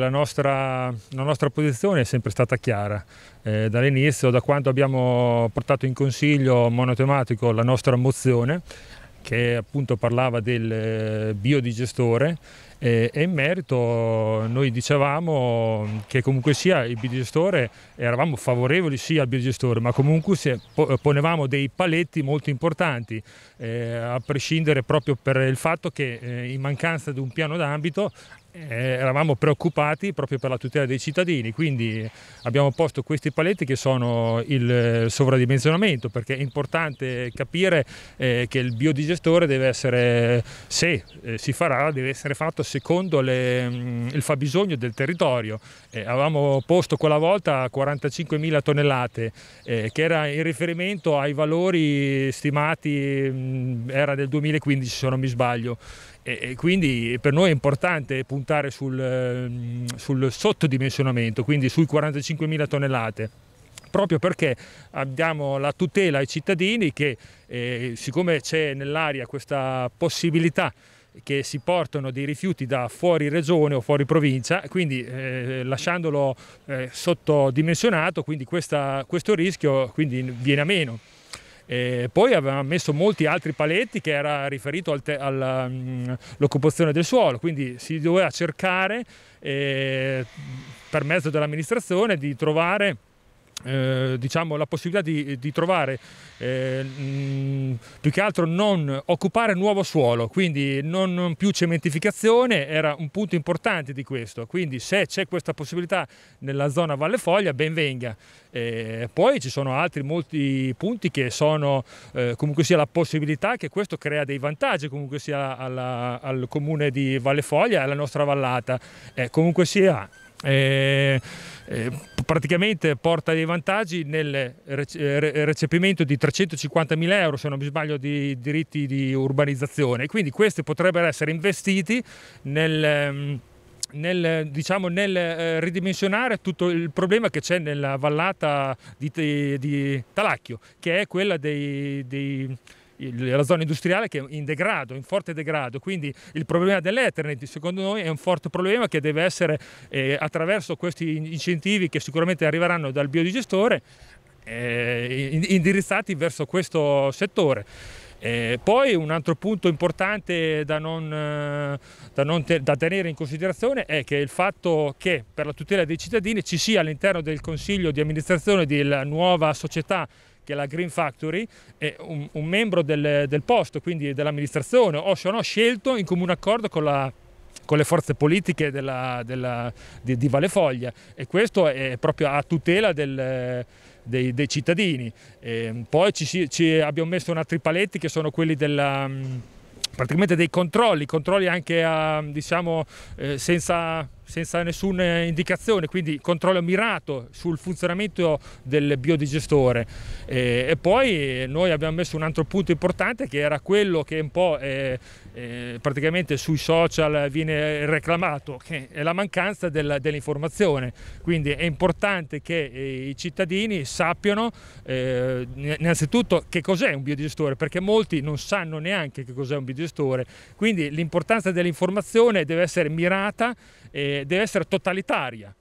La nostra, la nostra, posizione è sempre stata chiara, eh, dall'inizio, da quando abbiamo portato in consiglio monotematico la nostra mozione che appunto parlava del eh, biodigestore eh, e in merito noi dicevamo che comunque sia il biodigestore, eravamo favorevoli sì al biodigestore, ma comunque se, ponevamo dei paletti molto importanti, eh, a prescindere proprio per il fatto che eh, in mancanza di un piano d'ambito eh, eravamo preoccupati proprio per la tutela dei cittadini, quindi abbiamo posto questi paletti che sono il eh, sovradimensionamento, perché è importante capire eh, che il biodigestore deve essere, se eh, si farà, deve essere fatto secondo le, mh, mm, il fabbisogno del territorio. Eh, avevamo posto quella volta 45.000 tonnellate, eh, che era in riferimento ai valori stimati, mh, mm, era del 2015 se non mi sbaglio, e quindi per noi è importante puntare sul, ehm, sul sottodimensionamento, quindi sui 45.000 tonnellate proprio perché abbiamo la tutela ai cittadini che eh, siccome c'è nell'aria questa possibilità che si portano dei rifiuti da fuori regione o fuori provincia, quindi eh, lasciandolo eh, sottodimensionato, quindi questa, questo rischio quindi viene a meno. E poi avevamo messo molti altri paletti che era riferito al all'occupazione mm, del suolo, quindi si doveva cercare eh, per mezzo dell'amministrazione di trovare eh, diciamo, la possibilità di, di trovare eh, mh, più che altro non occupare nuovo suolo, quindi non, non, più cementificazione era un punto importante di questo, quindi se c'è questa possibilità nella zona Valle Foglia ben venga. Eh, poi ci sono altri molti punti che sono eh, comunque sia la possibilità che questo crea dei vantaggi comunque sia alla, al comune di Valle Foglia e alla nostra vallata, eh, comunque sia eh, eh, praticamente porta dei vantaggi nel eh, recepimento di 350.000 euro, se non mi sbaglio, di diritti di urbanizzazione. Quindi questi potrebbero essere investiti nel ehm, nel, diciamo, nel eh, ridimensionare tutto il problema che c'è nella vallata di, di, Talacchio, che è quella dei, dei la zona industriale che è in degrado, in forte degrado, quindi il problema dell'Ethernet secondo noi è un forte problema che deve essere eh, attraverso questi incentivi che sicuramente arriveranno dal biodigestore eh, indirizzati verso questo settore. E eh, poi un altro punto importante da, non, eh, da, non te, da tenere in considerazione è che il fatto che per la tutela dei cittadini ci sia all'interno del consiglio di amministrazione della nuova società che è la Green Factory, un, un, membro del, del posto, quindi dell'amministrazione, o se no scelto in comune accordo con la con le forze politiche della, della, di, di Valefoglia e questo è proprio a tutela del... Dei, dei, cittadini. E poi ci, ci, abbiamo messo altri paletti che sono quelli della, praticamente dei controlli, controlli anche a, diciamo, eh, senza senza nessuna indicazione, quindi controllo mirato sul funzionamento del biodigestore. E, eh, e poi eh, noi abbiamo messo un altro punto importante che era quello che un po' è, eh, è praticamente sui social viene reclamato, che è la mancanza del, dell'informazione. Quindi è importante che i cittadini sappiano eh, innanzitutto che cos'è un biodigestore, perché molti non sanno neanche che cos'è un biodigestore. Quindi l'importanza dell'informazione deve essere mirata. E, deve essere totalitaria,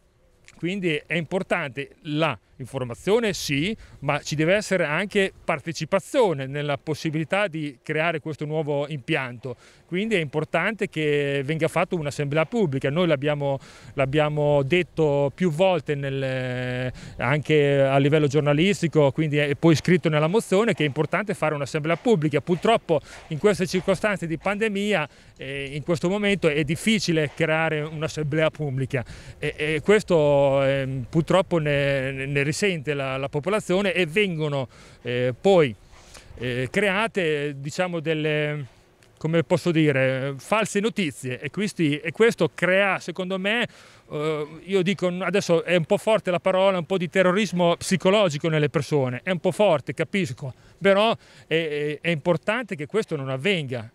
quindi è importante la Informazione sì, ma ci deve essere anche partecipazione nella possibilità di creare questo nuovo impianto. Quindi è importante che venga fatta un'assemblea pubblica. Noi l'abbiamo, detto più volte nel, anche a livello giornalistico, quindi è poi scritto nella mozione che è importante fare un'assemblea pubblica. Purtroppo in queste circostanze di pandemia, eh, in questo momento è difficile creare un'assemblea pubblica e, e questo eh, purtroppo ne, ne risente la, la popolazione e vengono eh, poi eh, create diciamo delle come posso dire, false notizie e, questi, e questo crea, secondo me, eh, io dico adesso è un po' forte la parola, un po' di terrorismo psicologico nelle persone, è un po' forte, capisco, però è, è, è importante che questo non avvenga